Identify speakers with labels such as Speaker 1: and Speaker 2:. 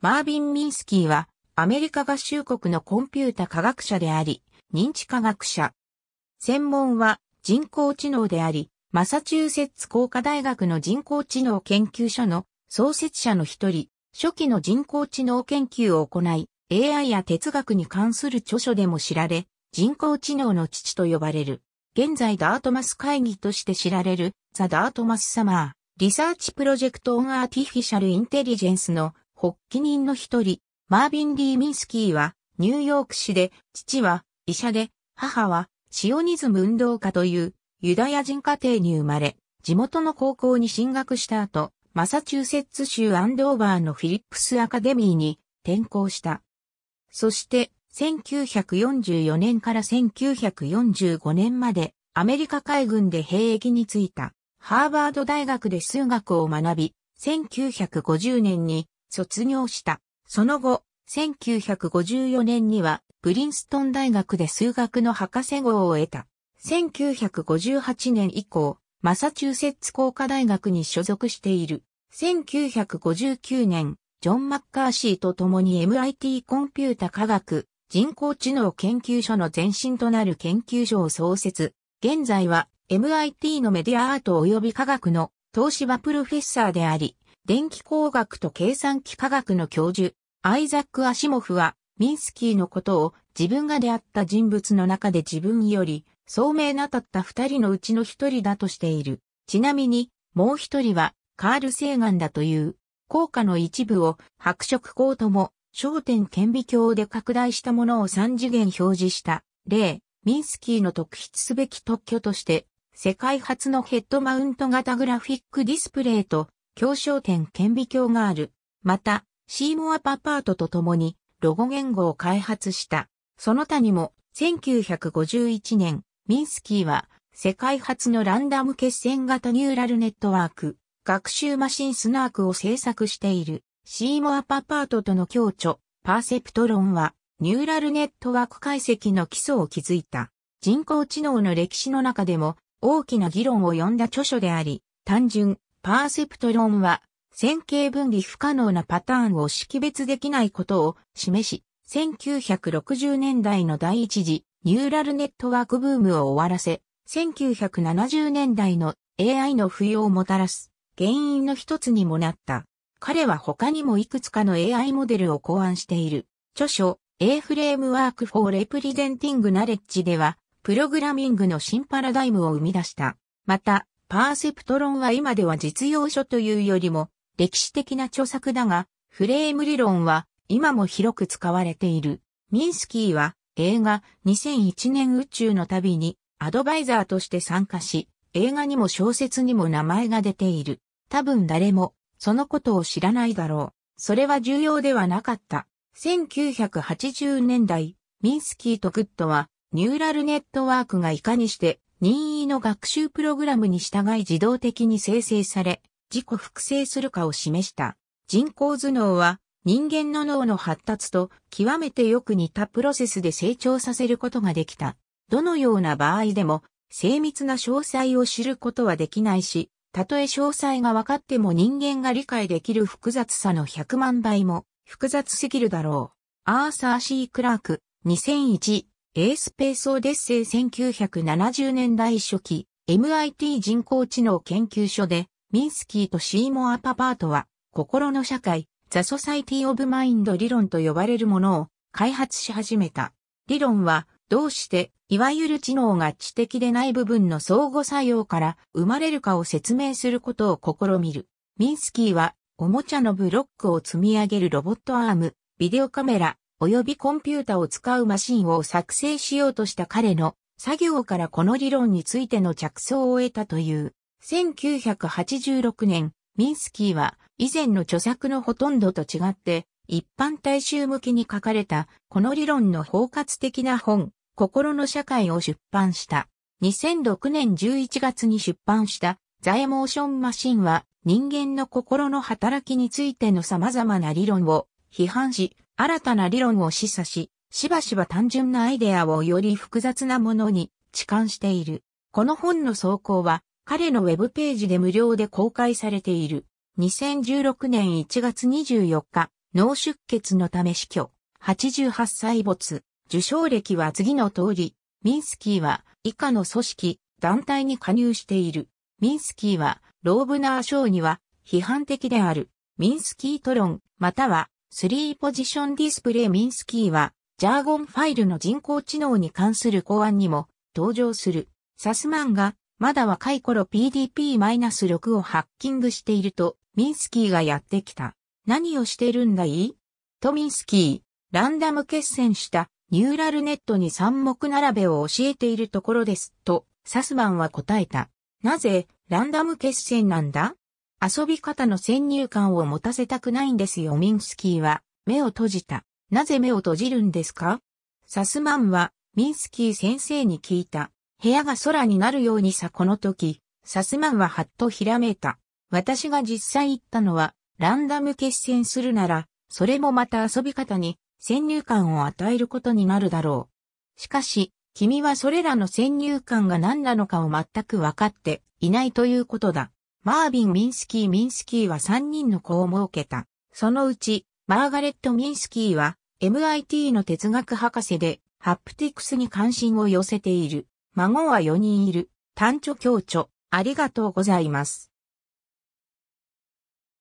Speaker 1: マービン・ミンスキーは、アメリカ合衆国のコンピュータ科学者であり、認知科学者。専門は人工知能であり、マサチューセッツ工科大学の人工知能研究所の創設者の一人、初期の人工知能研究を行い、AI や哲学に関する著書でも知られ、人工知能の父と呼ばれる。現在ダートマス会議として知られる、ザ・ダートマス・サマー、リサーチプロジェクト・オン・アーティフィシャル・インテリジェンスの発起人の一人、マービン・リー・ミンスキーは、ニューヨーク市で、父は医者で、母はシオニズム運動家というユダヤ人家庭に生まれ、地元の高校に進学した後、マサチューセッツ州アンドーバーのフィリップスアカデミーに転校した。そして、1944年から1945年まで、アメリカ海軍で兵役に就いた、ハーバード大学で数学を学び、1950年に卒業した。その後、1954年には、プリンストン大学で数学の博士号を得た。1958年以降、マサチューセッツ工科大学に所属している。1959年、ジョン・マッカーシーと共に MIT コンピュータ科学人工知能研究所の前身となる研究所を創設。現在は MIT のメディアアート及び科学の東芝プロフェッサーであり、電気工学と計算機科学の教授、アイザック・アシモフは、ミンスキーのことを自分が出会った人物の中で自分より、聡明なたった二人のうちの一人だとしている。ちなみに、もう一人は、カール・セーガンだという、効果の一部を白色コートも、焦点顕微鏡で拡大したものを三次元表示した、例、ミンスキーの特筆すべき特許として、世界初のヘッドマウント型グラフィックディスプレイと協商点顕微鏡がある。また、シーモア・パパートと共にロゴ言語を開発した。その他にも、1951年、ミンスキーは世界初のランダム決戦型ニューラルネットワーク、学習マシンスナークを制作している。シーモア・パパートとの共著、パーセプトロンは、ニューラルネットワーク解析の基礎を築いた。人工知能の歴史の中でも大きな議論を呼んだ著書であり、単純、パーセプトロンは、線形分離不可能なパターンを識別できないことを示し、1960年代の第一次ニューラルネットワークブームを終わらせ、1970年代の AI の不要をもたらす原因の一つにもなった。彼は他にもいくつかの AI モデルを考案している。著書 A Frame Work for Representing Knowledge では、プログラミングの新パラダイムを生み出した。また、パーセプトロンは今では実用書というよりも歴史的な著作だが、フレーム理論は今も広く使われている。ミンスキーは映画2001年宇宙の旅にアドバイザーとして参加し、映画にも小説にも名前が出ている。多分誰もそのことを知らないだろう。それは重要ではなかった。1980年代、ミンスキーとグッドはニューラルネットワークがいかにして任意の学習プログラムに従い自動的に生成され、自己複製するかを示した。人工頭脳は人間の脳の発達と極めてよく似たプロセスで成長させることができた。どのような場合でも精密な詳細を知ることはできないし、たとえ詳細が分かっても人間が理解できる複雑さの100万倍も複雑すぎるだろう。アーサー・シー・クラーク、2001エースペースオデッセイ1970年代初期、MIT 人工知能研究所で、ミンスキーとシーモア・パパートは、心の社会、ザ・ソサイティ・オブ・マインド理論と呼ばれるものを開発し始めた。理論は、どうして、いわゆる知能が知的でない部分の相互作用から生まれるかを説明することを試みる。ミンスキーは、おもちゃのブロックを積み上げるロボットアーム、ビデオカメラ、及びコンピュータを使うマシンを作成しようとした彼の作業からこの理論についての着想を得たという。1986年、ミンスキーは以前の著作のほとんどと違って一般大衆向けに書かれたこの理論の包括的な本、心の社会を出版した。2006年11月に出版したザエモーションマシンは人間の心の働きについての様々な理論を批判し、新たな理論を示唆し、しばしば単純なアイデアをより複雑なものに置換している。この本の走行は彼のウェブページで無料で公開されている。2016年1月24日、脳出血のため死去、88歳没、受賞歴は次の通り、ミンスキーは以下の組織、団体に加入している。ミンスキーは、ローブナー賞には批判的である。ミンスキートロン、または3ポジションディスプレイミンスキーは、ジャーゴンファイルの人工知能に関する考案にも登場する。サスマンが、まだ若い頃 PDP-6 をハッキングしていると、ミンスキーがやってきた。何をしてるんだいとミンスキー、ランダム決戦したニューラルネットに三目並べを教えているところです、と、サスマンは答えた。なぜ、ランダム決戦なんだ遊び方の先入観を持たせたくないんですよ。ミンスキーは目を閉じた。なぜ目を閉じるんですかサスマンはミンスキー先生に聞いた。部屋が空になるようにさこの時、サスマンははっとひらめいた。私が実際言ったのは、ランダム決戦するなら、それもまた遊び方に先入観を与えることになるだろう。しかし、君はそれらの先入観が何なのかを全く分かっていないということだ。マービン・ミンスキー・ミンスキーは3人の子を設けた。そのうち、マーガレット・ミンスキーは、MIT の哲学博士で、ハプティクスに関心を寄せている。孫は4人いる。単著強著、ありがとうございます。